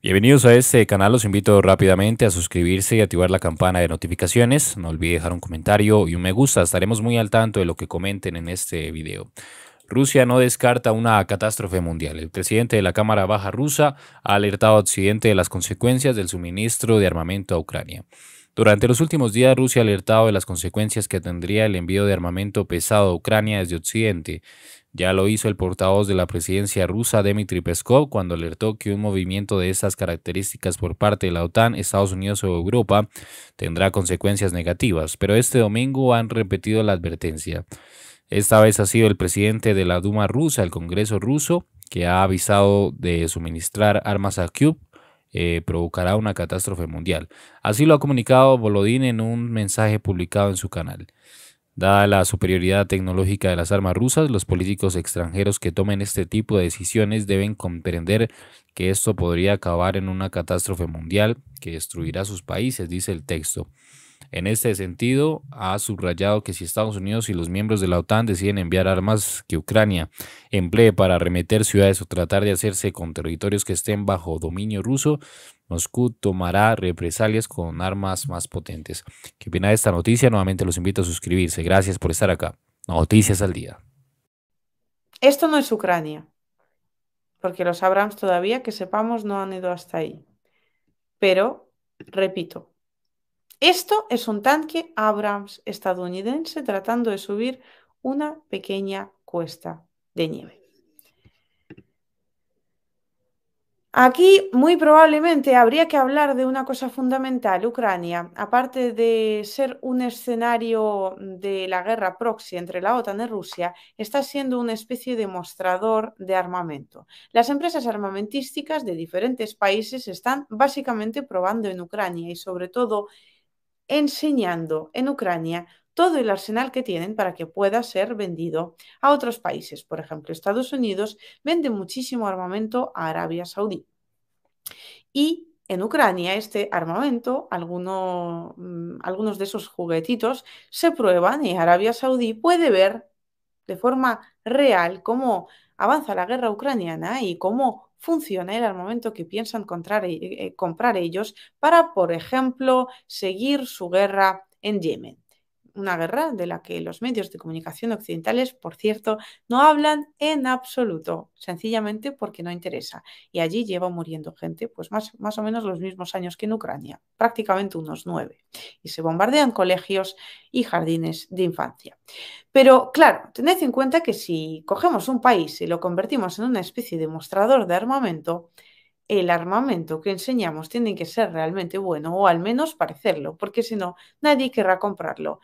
Bienvenidos a este canal, los invito rápidamente a suscribirse y activar la campana de notificaciones. No olvide dejar un comentario y un me gusta, estaremos muy al tanto de lo que comenten en este video. Rusia no descarta una catástrofe mundial. El presidente de la Cámara Baja rusa ha alertado a Occidente de las consecuencias del suministro de armamento a Ucrania. Durante los últimos días, Rusia ha alertado de las consecuencias que tendría el envío de armamento pesado a Ucrania desde Occidente. Ya lo hizo el portavoz de la presidencia rusa Dmitry Peskov cuando alertó que un movimiento de esas características por parte de la OTAN, Estados Unidos o Europa tendrá consecuencias negativas, pero este domingo han repetido la advertencia. Esta vez ha sido el presidente de la Duma rusa, el Congreso ruso, que ha avisado de suministrar armas a Kiev eh, provocará una catástrofe mundial. Así lo ha comunicado Volodin en un mensaje publicado en su canal. Dada la superioridad tecnológica de las armas rusas, los políticos extranjeros que tomen este tipo de decisiones deben comprender que esto podría acabar en una catástrofe mundial que destruirá sus países, dice el texto. En este sentido, ha subrayado que si Estados Unidos y los miembros de la OTAN deciden enviar armas que Ucrania emplee para arremeter ciudades o tratar de hacerse con territorios que estén bajo dominio ruso, Moscú tomará represalias con armas más potentes. ¿Qué viene de esta noticia? Nuevamente los invito a suscribirse. Gracias por estar acá. Noticias al día. Esto no es Ucrania, porque los Abrams todavía que sepamos no han ido hasta ahí. Pero, repito, esto es un tanque Abrams estadounidense tratando de subir una pequeña cuesta de nieve. Aquí muy probablemente habría que hablar de una cosa fundamental. Ucrania, aparte de ser un escenario de la guerra proxy entre la OTAN y Rusia, está siendo una especie de mostrador de armamento. Las empresas armamentísticas de diferentes países están básicamente probando en Ucrania y sobre todo enseñando en Ucrania todo el arsenal que tienen para que pueda ser vendido a otros países. Por ejemplo, Estados Unidos vende muchísimo armamento a Arabia Saudí. Y en Ucrania este armamento, mm, algunos de esos juguetitos, se prueban y Arabia Saudí puede ver de forma real cómo avanza la guerra ucraniana y cómo funcionar al momento que piensan eh, eh, comprar ellos para, por ejemplo, seguir su guerra en Yemen una guerra de la que los medios de comunicación occidentales, por cierto, no hablan en absoluto, sencillamente porque no interesa. Y allí lleva muriendo gente, pues más, más o menos los mismos años que en Ucrania, prácticamente unos nueve. Y se bombardean colegios y jardines de infancia. Pero claro, tened en cuenta que si cogemos un país y lo convertimos en una especie de mostrador de armamento, el armamento que enseñamos tiene que ser realmente bueno o al menos parecerlo, porque si no, nadie querrá comprarlo.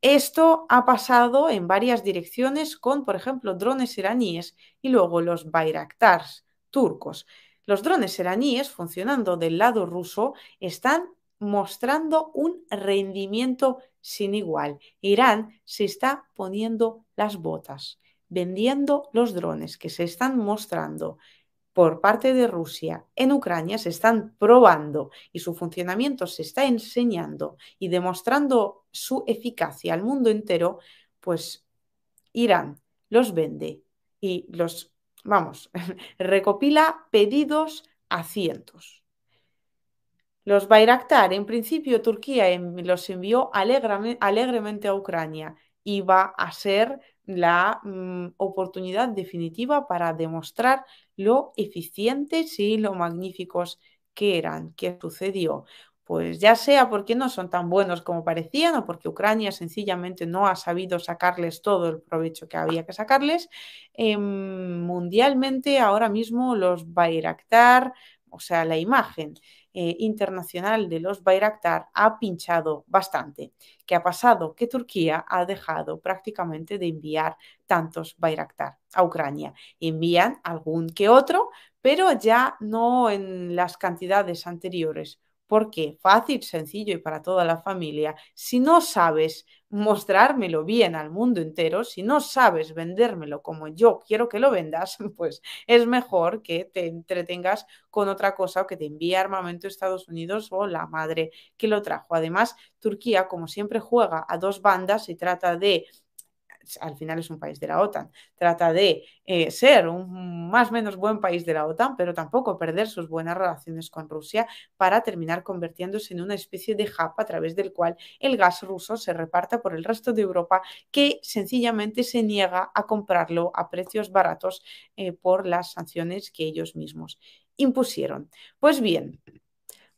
Esto ha pasado en varias direcciones con, por ejemplo, drones iraníes y luego los Bayraktars turcos. Los drones iraníes, funcionando del lado ruso, están mostrando un rendimiento sin igual. Irán se está poniendo las botas, vendiendo los drones que se están mostrando por parte de Rusia en Ucrania se están probando y su funcionamiento se está enseñando y demostrando su eficacia al mundo entero, pues Irán los vende y los, vamos, recopila pedidos a cientos. Los Bayraktar, en principio Turquía em, los envió alegremente a Ucrania iba a ser la mm, oportunidad definitiva para demostrar lo eficientes y lo magníficos que eran. ¿Qué sucedió? Pues ya sea porque no son tan buenos como parecían o porque Ucrania sencillamente no ha sabido sacarles todo el provecho que había que sacarles, em, mundialmente ahora mismo los va a actar, o sea, la imagen eh, internacional de los Bayraktar ha pinchado bastante. ¿Qué ha pasado? Que Turquía ha dejado prácticamente de enviar tantos Bayraktar a Ucrania. Envían algún que otro, pero ya no en las cantidades anteriores porque fácil, sencillo y para toda la familia, si no sabes mostrármelo bien al mundo entero, si no sabes vendérmelo como yo quiero que lo vendas, pues es mejor que te entretengas con otra cosa o que te envíe armamento a Estados Unidos o la madre que lo trajo. Además, Turquía, como siempre, juega a dos bandas y trata de al final es un país de la OTAN, trata de eh, ser un más o menos buen país de la OTAN, pero tampoco perder sus buenas relaciones con Rusia para terminar convirtiéndose en una especie de hub a través del cual el gas ruso se reparta por el resto de Europa, que sencillamente se niega a comprarlo a precios baratos eh, por las sanciones que ellos mismos impusieron. Pues bien,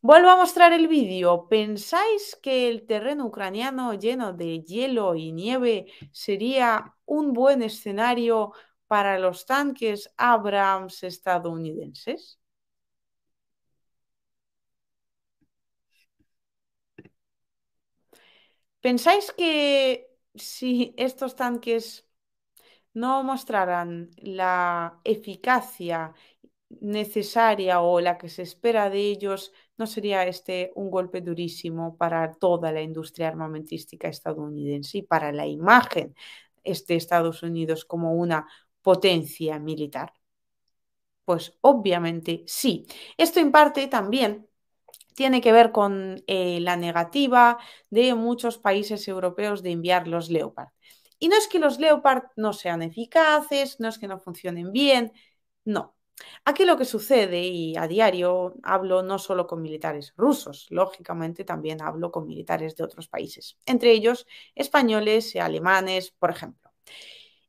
Vuelvo a mostrar el vídeo. ¿Pensáis que el terreno ucraniano lleno de hielo y nieve sería un buen escenario para los tanques Abrams estadounidenses? ¿Pensáis que si estos tanques no mostraran la eficacia necesaria o la que se espera de ellos, ¿No sería este un golpe durísimo para toda la industria armamentística estadounidense y para la imagen de este Estados Unidos como una potencia militar? Pues obviamente sí. Esto en parte también tiene que ver con eh, la negativa de muchos países europeos de enviar los Leopard. Y no es que los Leopard no sean eficaces, no es que no funcionen bien, no, Aquí lo que sucede, y a diario hablo no solo con militares rusos, lógicamente también hablo con militares de otros países, entre ellos españoles, y alemanes, por ejemplo.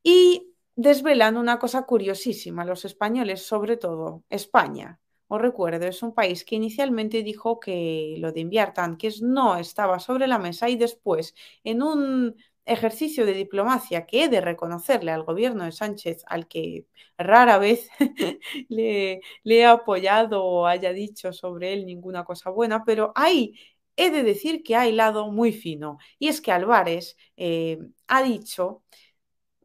Y desvelan una cosa curiosísima, los españoles, sobre todo España. Os recuerdo, es un país que inicialmente dijo que lo de enviar tanques no estaba sobre la mesa y después, en un ejercicio de diplomacia que he de reconocerle al gobierno de Sánchez, al que rara vez le, he apoyado o haya dicho sobre él ninguna cosa buena, pero ahí he de decir que ha lado muy fino. Y es que Álvarez eh, ha dicho,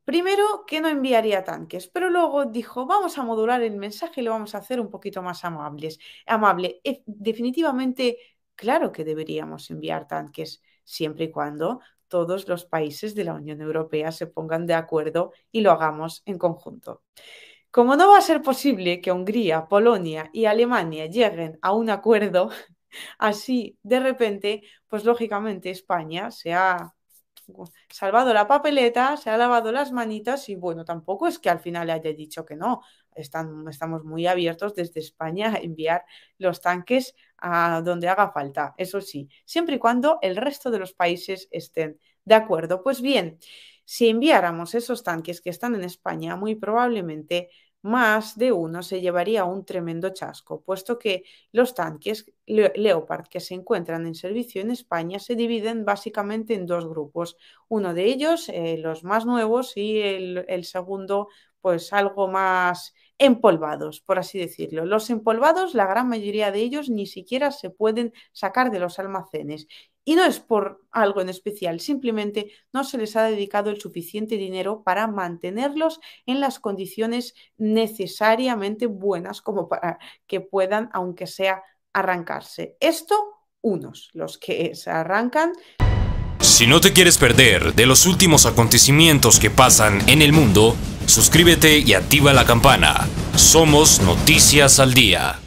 primero, que no enviaría tanques, pero luego dijo, vamos a modular el mensaje y lo vamos a hacer un poquito más amables, amable. definitivamente, claro que deberíamos enviar tanques, siempre y cuando todos los países de la Unión Europea se pongan de acuerdo y lo hagamos en conjunto. Como no va a ser posible que Hungría, Polonia y Alemania lleguen a un acuerdo así de repente, pues lógicamente España se ha salvado la papeleta, se ha lavado las manitas y bueno, tampoco es que al final haya dicho que no. Están, estamos muy abiertos desde España a enviar los tanques a donde haga falta, eso sí, siempre y cuando el resto de los países estén de acuerdo. Pues bien, si enviáramos esos tanques que están en España, muy probablemente más de uno se llevaría un tremendo chasco, puesto que los tanques Leopard que se encuentran en servicio en España se dividen básicamente en dos grupos. Uno de ellos, eh, los más nuevos, y el, el segundo, pues algo más empolvados, por así decirlo. Los empolvados, la gran mayoría de ellos ni siquiera se pueden sacar de los almacenes y no es por algo en especial, simplemente no se les ha dedicado el suficiente dinero para mantenerlos en las condiciones necesariamente buenas como para que puedan, aunque sea, arrancarse. Esto unos, los que se arrancan. Si no te quieres perder de los últimos acontecimientos que pasan en el mundo, suscríbete y activa la campana. Somos Noticias al Día.